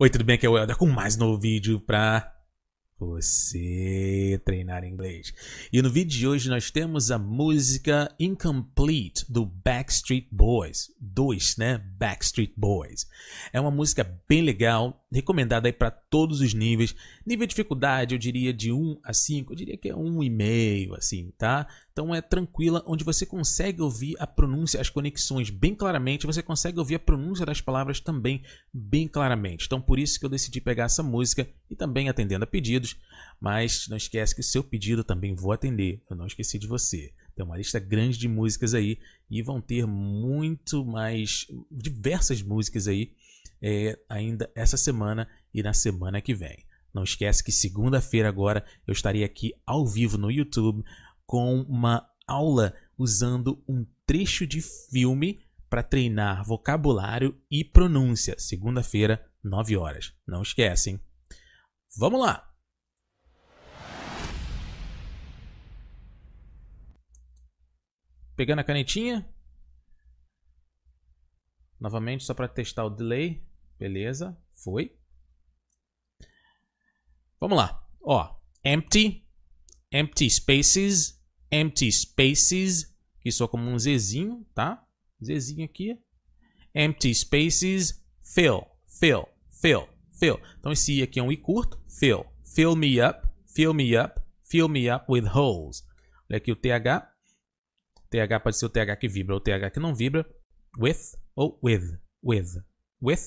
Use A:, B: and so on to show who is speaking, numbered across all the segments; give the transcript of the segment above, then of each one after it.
A: Oi, tudo bem? Aqui é o Helder com mais um novo vídeo para você treinar inglês. E no vídeo de hoje nós temos a música Incomplete do Backstreet Boys. Dois, né? Backstreet Boys. É uma música bem legal, recomendada aí para todos os níveis. Nível de dificuldade, eu diria de 1 a 5, eu diria que é 1,5, assim, tá? Então é tranquila, onde você consegue ouvir a pronúncia, as conexões bem claramente, você consegue ouvir a pronúncia das palavras também bem claramente. Então por isso que eu decidi pegar essa música e também atendendo a pedidos, mas não esquece que seu pedido também vou atender, eu não esqueci de você. Tem uma lista grande de músicas aí e vão ter muito mais diversas músicas aí é, ainda essa semana e na semana que vem. Não esquece que segunda-feira agora eu estarei aqui ao vivo no YouTube com uma aula usando um trecho de filme para treinar vocabulário e pronúncia. Segunda-feira, 9 horas. Não esquecem. Vamos lá! Pegando a canetinha. Novamente, só para testar o delay. Beleza, foi. Vamos lá. Ó, empty, empty spaces, empty spaces, que só como um Zzinho, tá? Zezinho aqui. Empty spaces, fill, fill, fill, fill. Então esse I aqui é um I curto, fill. Fill me up, fill me up, fill me up with holes. Olha aqui o TH. TH pode ser o TH que vibra ou o TH que não vibra. With ou with, with, with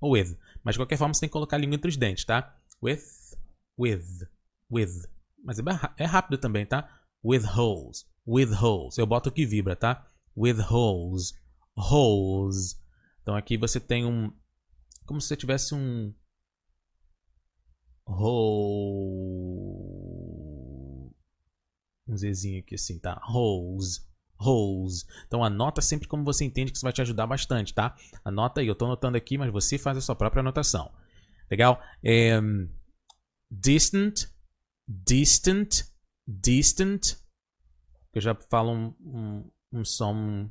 A: ou with. Mas de qualquer forma você tem que colocar a língua entre os dentes, tá? With, with, with. Mas é, é rápido também, tá? with holes, with holes. Eu boto o que vibra, tá? With holes, holes. Então aqui você tem um, como se você tivesse um hole, um zzinho aqui assim, tá? Holes, holes. Então anota sempre como você entende que isso vai te ajudar bastante, tá? Anota aí, eu tô anotando aqui, mas você faz a sua própria anotação. Legal? É, distant, distant, distant, que já falo um, um, um som,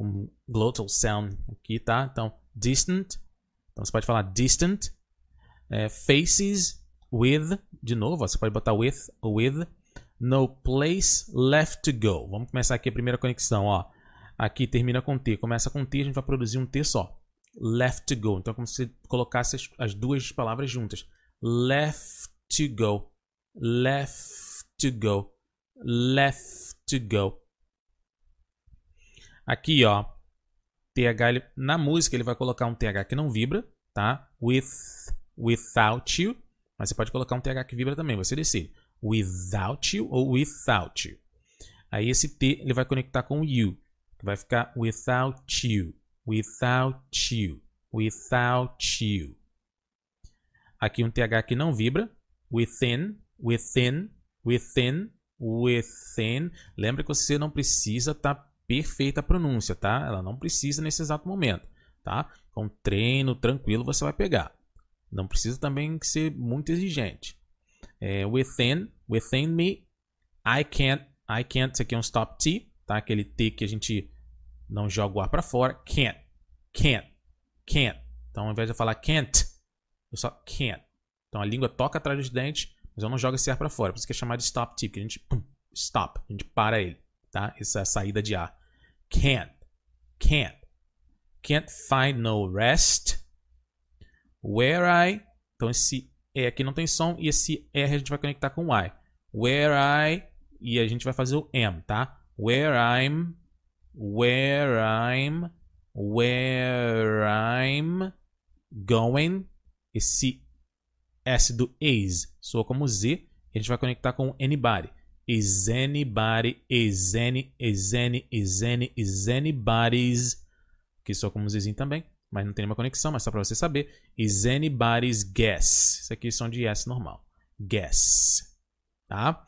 A: um, glottal sound aqui, tá? Então, distant. Então você pode falar distant. É, faces with, de novo, você pode botar with ou with. No place left to go. Vamos começar aqui a primeira conexão, ó. Aqui termina com T, começa com T, a gente vai produzir um T só. Left to go. Então é como se colocasse as, as duas palavras juntas. Left to go. Left to go. Left to go. Aqui, ó. TH, ele, na música ele vai colocar um TH que não vibra, tá? With, without you. Mas você pode colocar um TH que vibra também, você decide. Without you ou without you. Aí esse T ele vai conectar com you, que vai ficar without you, without you, without you. Aqui um TH que não vibra, within, within, Within, within. Lembra que você não precisa estar tá perfeita a pronúncia, tá? Ela não precisa nesse exato momento, tá? Com treino tranquilo você vai pegar. Não precisa também ser muito exigente. É, within, within me, I can't, I can't. Isso aqui é um stop T, tá? Aquele T que a gente não joga o ar para fora. Can't, can't, can't. Então, ao invés de eu falar can't, eu só can't. Então, a língua toca atrás dos dentes mas eu não jogo esse ar para fora, por isso que é chamado de stop tip, que a gente pum, stop, a gente para ele, tá? Essa é saída de ar. Can't, can't, can't find no rest where I. Então esse E aqui não tem som e esse R a gente vai conectar com o I. Where I e a gente vai fazer o M, tá? Where I'm, where I'm, where I'm going. Esse S do is soa como Z e a gente vai conectar com anybody. Is anybody, is any, is any, is any, is anybody's, que soa como Zzinho também, mas não tem nenhuma conexão, mas só para você saber. Is anybody's guess. Isso aqui é são de S normal. Guess. Tá?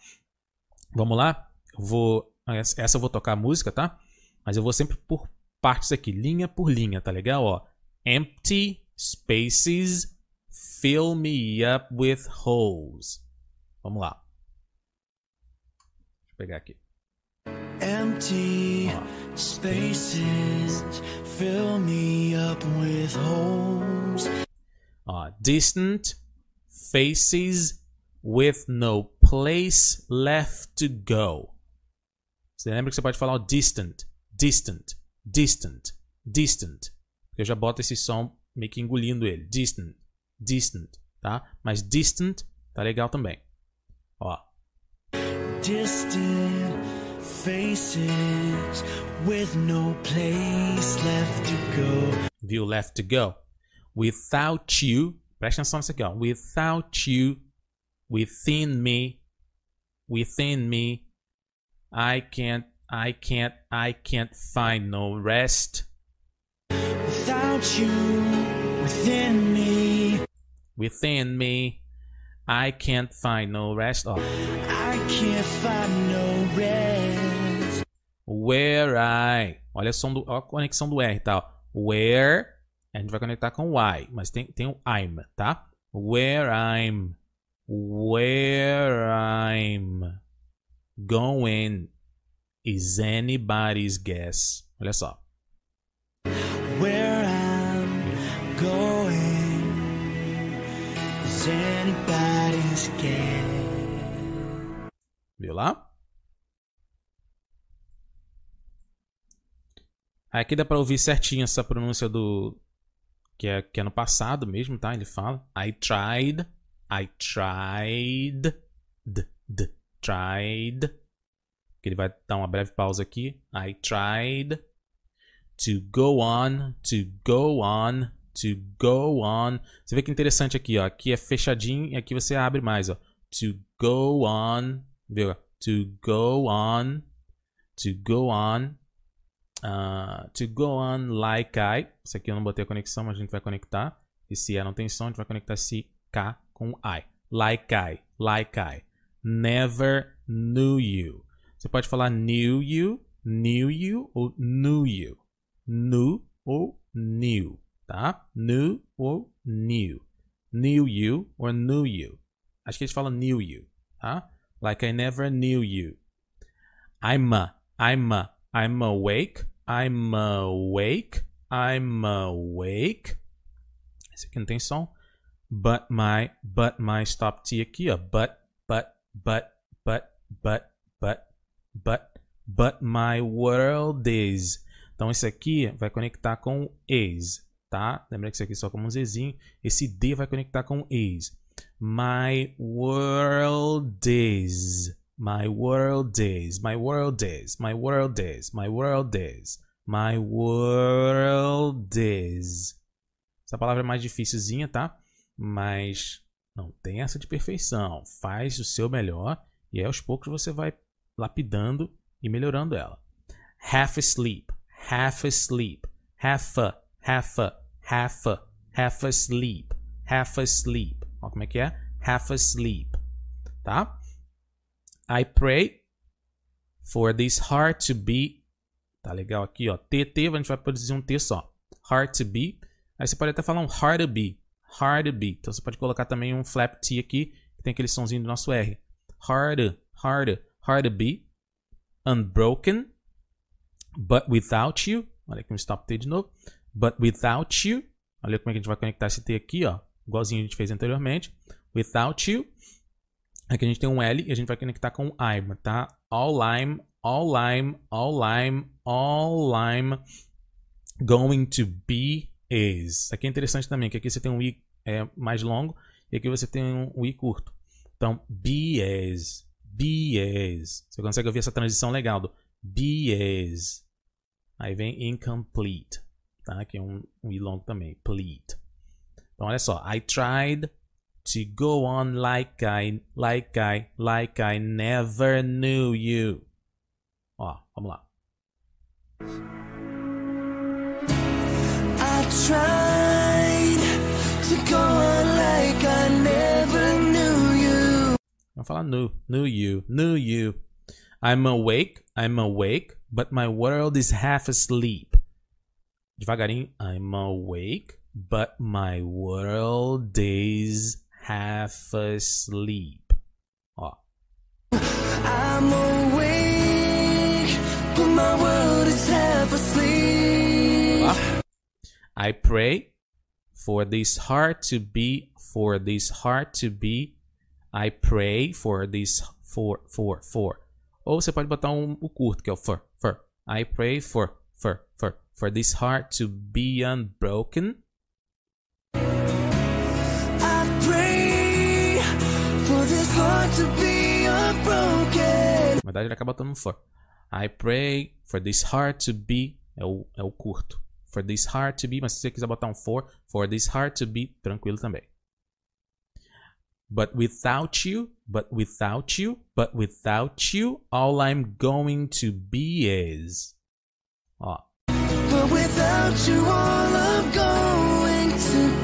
A: Vamos lá? vou, essa eu vou tocar a música, tá? Mas eu vou sempre por partes aqui, linha por linha, tá legal? Ó, empty spaces Fill me up with holes. Vamos lá. Deixa eu pegar aqui.
B: Empty spaces fill me up with holes. Ó,
A: distant faces with no place left to go. Você lembra que você pode falar o distant, distant, distant, distant. Eu já boto esse som meio que engolindo ele. Distant, distant, tá? Mas distant tá legal também. Ó.
B: Distant faces with no place left to go.
A: Viu left to go? Without you, presta atenção nisso aqui, ó. Without you, within me, within me, I can't, I can't, I can't find no rest.
B: Without you, within me.
A: within me. I can't find no rest. Oh.
B: I can't find no rest.
A: Where I. Olha a, som do, olha a conexão do R, tá? Where. A gente vai conectar com o I, mas tem, tem o I'm, tá? Where I'm. Where I'm going is anybody's guess. Olha só. viu lá. Aqui dá pra ouvir certinho essa pronúncia do. Que é, que é no passado mesmo, tá? Ele fala. I tried. I tried. D, d, tried. Que ele vai dar uma breve pausa aqui. I tried to go on, to go on, to go on. Você vê que interessante aqui, ó. Aqui é fechadinho e aqui você abre mais, ó. To go on, viu? To go on, to go on, uh, to go on like I. Isso aqui eu não botei a conexão, mas a gente vai conectar. E se A é, não tem som, a gente vai conectar esse K com I. Like I, like I. Never knew you. Você pode falar knew you, knew you ou knew you. New ou new, tá? New ou new. Knew you or knew you. Acho que eles falam knew you, tá? like I never knew you. I'm a, I'm a, I'm awake, I'm awake, I'm awake. Esse aqui não tem som. But my, but my stop T aqui, ó. But, but, but, but, but, but, but, but my world is. Então esse aqui vai conectar com is, tá? Lembra que isso aqui é só como um Zzinho. Esse D vai conectar com is. My world is. My world is. My world is. My world is. My world is. My world is. Essa palavra é mais difícilzinha, tá? Mas não tem essa de perfeição. Faz o seu melhor e aí aos poucos você vai lapidando e melhorando ela. Half asleep, half asleep, half a, half a, half a, half asleep, half asleep, Ó, como é que é? Half asleep, tá? I pray for this heart to be... Tá legal aqui, ó. TT, a gente vai produzir um T só. Heart to be. Aí você pode até falar um hard to be. Hard to be. Então você pode colocar também um flap T aqui, que tem aquele sonzinho do nosso R. Hard, hard, hard to be. Unbroken, but without you. Olha aqui um stop T de novo. But without you. Olha como é que a gente vai conectar esse T aqui, ó igualzinho a gente fez anteriormente. Without you. Aqui a gente tem um L e a gente vai conectar com I'm, tá? All lime, all lime, all lime, all lime going to be is. Aqui é interessante também, que aqui você tem um I é, mais longo e aqui você tem um, I curto. Então, be is, be is. Você consegue ouvir essa transição legal do be is. Aí vem incomplete, tá? Que é um, um I longo também, pleat. olha só, I tried to go on like I, like I, like I never knew you. Ó, vamos lá.
B: I tried to go on like I never knew you.
A: Vamos falar knew, knew you, knew you. I'm awake, I'm awake, but my world is half asleep. Devagarinho, I'm awake, but my world is half asleep. Oh.
B: I'm awake, but my world is half asleep. Ah.
A: I pray for this heart to be, for this heart to be. I pray for this, for, for, for. Ou oh, você pode botar um, o curto, que é o for, for. I pray for, for, for. For this heart to be unbroken. Na verdade, ele acaba botando for. I pray for this heart to be. É o, é o curto. For this heart to be. Mas se você quiser botar um for, for this heart to be, tranquilo também. But without you, but without you, but without you, all I'm going to be is. Ó.
B: But without you, all I'm going to be.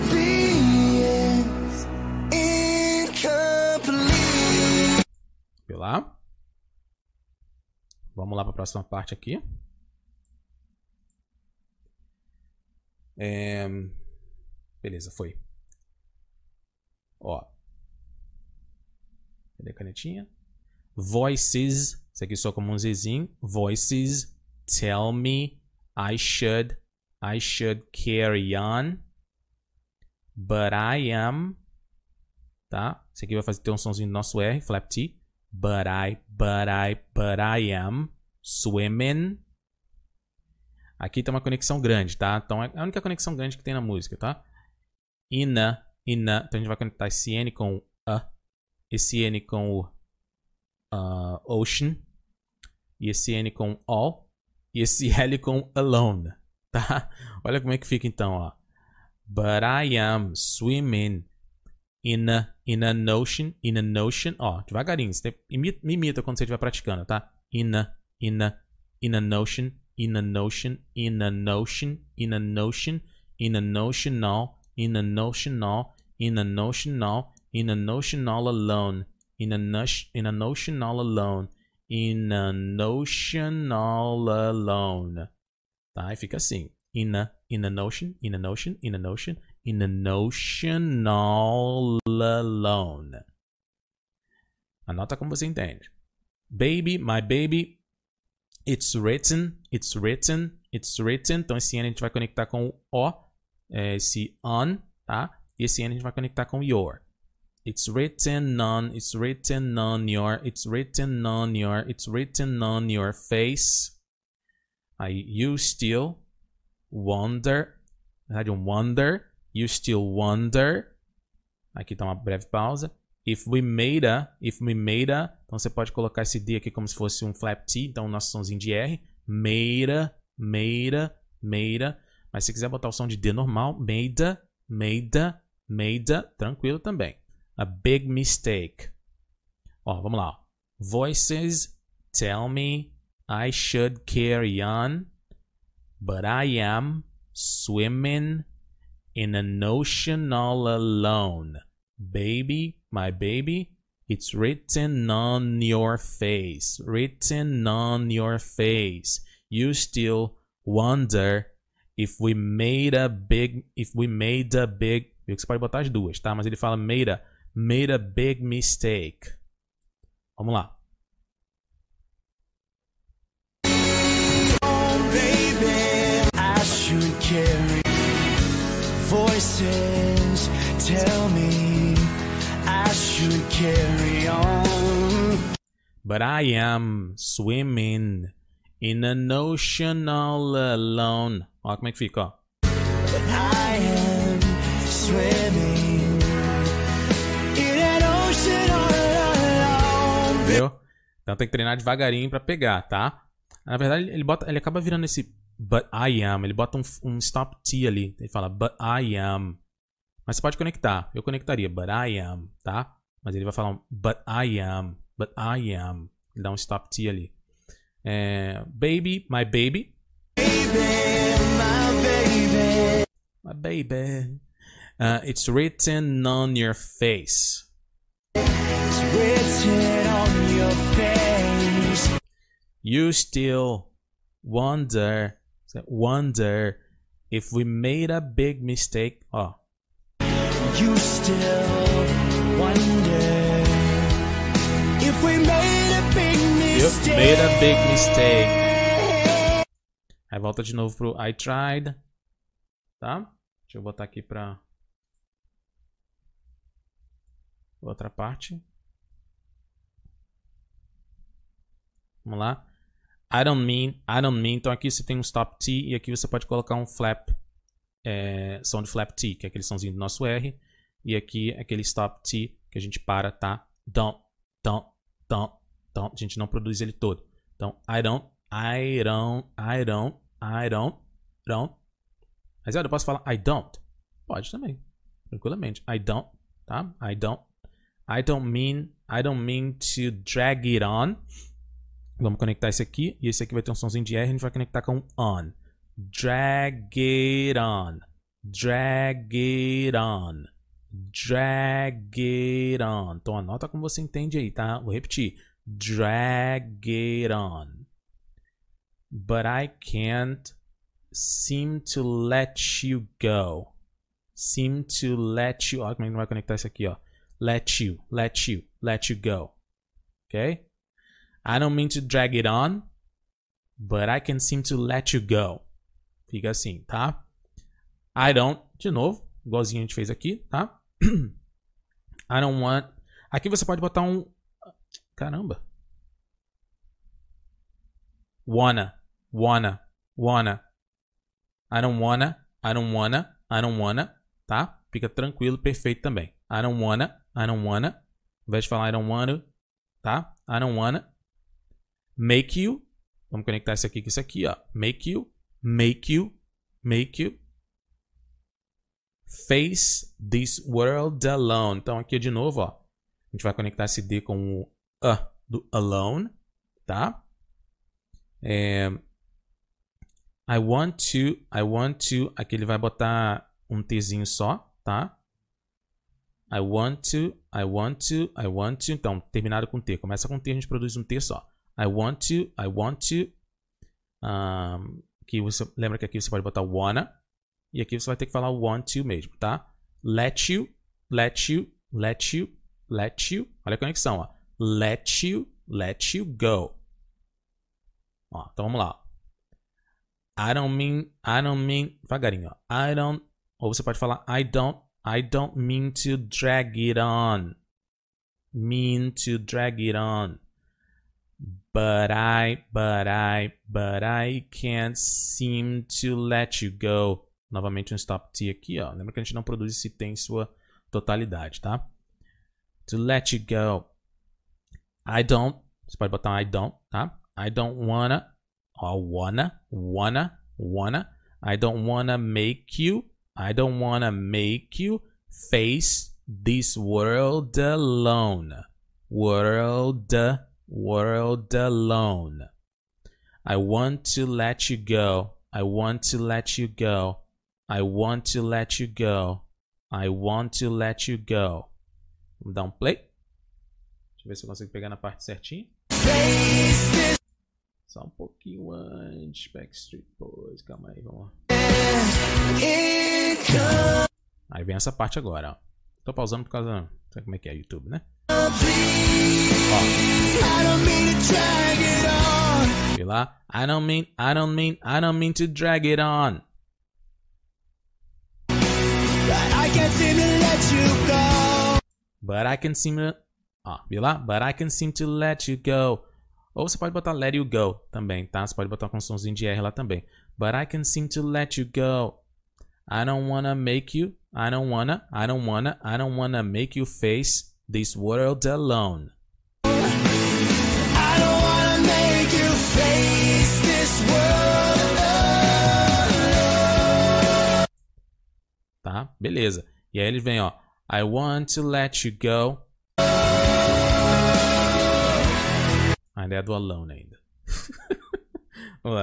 A: lá. Vamos lá para a próxima parte aqui. É... Beleza, foi. Ó. Cadê a canetinha? Voices. Isso aqui só como um Zzinho. Voices tell me I should, I should carry on. But I am. Tá? Isso aqui vai fazer ter um somzinho do nosso R, flap T. But I, but I, but I am swimming. Aqui tem uma conexão grande, tá? Então é a única conexão grande que tem na música, tá? In a, in a. Então a gente vai conectar esse N com A, esse N com o uh, ocean, e esse N com all, e esse L com alone, tá? Olha como é que fica então, ó. But I am swimming in a, in a notion, in a notion, ó, devagarinho, você imita, me imita quando você estiver praticando, tá? In a, in a, in a notion, in a notion, in a notion, in a notion, in a notional, in a notional, in a notional, in a notional alone, in a notion, in a notional alone, in a notional alone, tá? E fica assim, in a, in a notion, in a notion, in a notion, in the notion all alone. Anota como você entende. Baby, my baby, it's written, it's written, it's written. Então esse N a gente vai conectar com o O, é, esse on, tá? E esse N a gente vai conectar com your. It's written on, it's written on your, it's written on your, it's written on your face. Aí, you still wonder, na verdade um wonder, You still wonder. Aqui está uma breve pausa. If we made a, if we made a, então você pode colocar esse D aqui como se fosse um flap T, então o nosso somzinho de R, made a, made a, made a. Mas se quiser botar o som de D normal, made a, made a, made a, tranquilo também. A big mistake. Ó, vamos lá. Voices tell me I should carry on, but I am swimming in a notional all alone. Baby, my baby, it's written on your face. Written on your face. You still wonder if we made a big. If we made a big. que você pode botar as duas, tá? Mas ele fala made a, made a big mistake. Vamos lá.
B: Oh, baby, I should care voices tell me I should carry on.
A: But I am swimming in an ocean all alone. Ó, como é que fica, ó.
B: But I am swimming in an ocean all alone.
A: Entendeu? Então tem que treinar devagarinho pra pegar, tá? Na verdade, ele bota, ele acaba virando esse but I am. Ele bota um, um stop T ali. Ele fala but I am. Mas você pode conectar. Eu conectaria but I am, tá? Mas ele vai falar um, but I am, but I am. Ele dá um stop T ali. É, baby, my baby. Baby,
B: my baby. My
A: baby. Uh, it's written on your face.
B: It's written on your face.
A: You still wonder Wonder if we made a big mistake. Ó. Oh.
B: You still wonder if we made a big mistake. You made a
A: big mistake. Aí volta de novo pro I tried. Tá? Deixa eu botar aqui pra outra parte. Vamos lá. I don't mean, I don't mean. Então aqui você tem um stop T e aqui você pode colocar um flap, é, de flap T, que é aquele somzinho do nosso R. E aqui é aquele stop T que a gente para, tá? Don't, don't, don't, don't. A gente não produz ele todo. Então, I I don't, don't, I don't, I don't, don't. Mas eu posso falar I don't? Pode também, tranquilamente. I don't, tá? I don't. I don't mean, I don't mean to drag it on. Vamos conectar esse aqui. E esse aqui vai ter um somzinho de R. A gente vai conectar com on. Drag it on. Drag it on. Drag it on. Então anota como você entende aí, tá? Vou repetir. Drag it on. But I can't seem to let you go. Seem to let you. Olha como é a gente vai conectar isso aqui, ó. Let you, let you, let you go. Ok? I don't mean to drag it on, but I can seem to let you go. Fica assim, tá? I don't, de novo, igualzinho a gente fez aqui, tá? I don't want. Aqui você pode botar um. Caramba. Wanna, wanna, wanna. I don't wanna, I don't wanna, I don't wanna, tá? Fica tranquilo, perfeito também. I don't wanna, I don't wanna. Ao invés de falar I don't wanna, tá? I don't wanna, make you. Vamos conectar isso aqui com isso aqui, ó. Make you, make you, make you. Face this world alone. Então aqui de novo, ó. A gente vai conectar esse D com o A do alone, tá? É, I want to, I want to. Aqui ele vai botar um Tzinho só, tá? I want to, I want to, I want to. Então, terminado com T. Começa com T, a gente produz um T só. I want to, I want to. Um, que você, lembra que aqui você pode botar wanna. E aqui você vai ter que falar want to mesmo, tá? Let you, let you, let you, let you. Olha a conexão, ó. Let you, let you go. Ó, então vamos lá. I don't mean, I don't mean, devagarinho, ó. I don't, ou você pode falar I don't, I don't mean to drag it on. Mean to drag it on. But I, but I, but I can't seem to let you go. Novamente um stop T aqui, ó. Lembra que a gente não produz esse T em sua totalidade, tá? To let you go. I don't. Você pode botar um I don't, tá? I don't wanna. Ó, wanna, wanna, wanna. I don't wanna make you. I don't wanna make you face this world alone. World alone world alone. I want to let you go. I want to let you go. I want to let you go. I want to let you go. Vamos dar um play. Deixa eu ver se eu consigo pegar na parte certinha. Só um pouquinho antes. Backstreet Boys. Calma aí, vamos lá. Aí vem essa parte agora. Ó. Tô pausando por causa. Sabe como é que é YouTube, né? Please. Ó. lá. I don't mean, I don't mean, I don't mean to drag it on.
B: But I can't seem to let you go.
A: But I can seem to... Ó, viu lá? But I can seem to let you go. Ou você pode botar let you go também, tá? Você pode botar com somzinho de R lá também. But I can seem to let you go. I don't wanna make you... I don't wanna... I don't wanna... I don't wanna make you face this world alone. tá? Beleza. E aí ele vem, ó. I want to let you go. Ainda ah, é do Alone ainda. Vamos lá.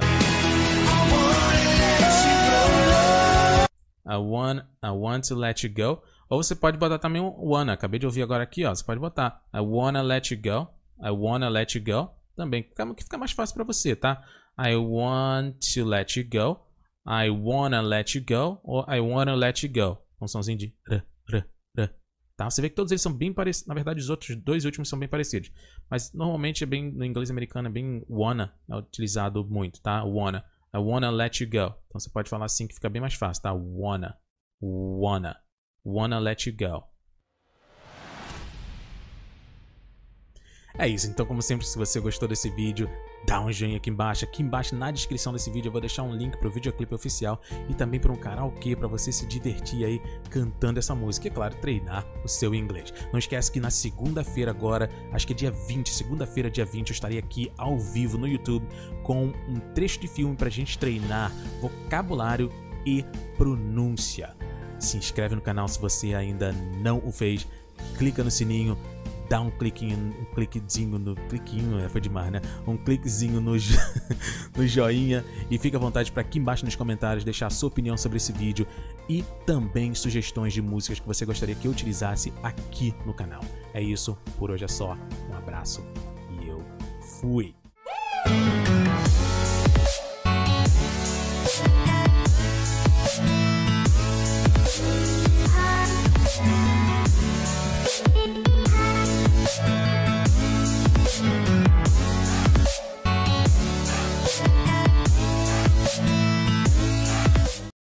A: I want, I want to let you go. Ou você pode botar também um wanna. Acabei de ouvir agora aqui, ó. Você pode botar I wanna let you go. I wanna let you go. Também, que fica mais fácil para você, tá? I want to let you go. I wanna let you go ou I wanna let you go. Um somzinho de r, r, r. Tá? Você vê que todos eles são bem parecidos. Na verdade, os outros dois últimos são bem parecidos. Mas normalmente é bem no inglês americano é bem wanna, é utilizado muito, tá? Wanna. I wanna let you go. Então você pode falar assim que fica bem mais fácil, tá? Wanna. Wanna. Wanna let you go. É isso, então como sempre, se você gostou desse vídeo, dá um joinha aqui embaixo. Aqui embaixo na descrição desse vídeo eu vou deixar um link para o videoclipe oficial e também para um karaokê para você se divertir aí cantando essa música. E claro, treinar o seu inglês. Não esquece que na segunda-feira agora, acho que é dia 20, segunda-feira, dia 20, eu estarei aqui ao vivo no YouTube com um trecho de filme para a gente treinar vocabulário e pronúncia. Se inscreve no canal se você ainda não o fez, clica no sininho dá um cliquinho, um cliquezinho no cliquinho, é, foi demais, né? Um cliquezinho no, no joinha e fica à vontade para aqui embaixo nos comentários deixar a sua opinião sobre esse vídeo e também sugestões de músicas que você gostaria que eu utilizasse aqui no canal. É isso, por hoje é só. Um abraço e eu fui.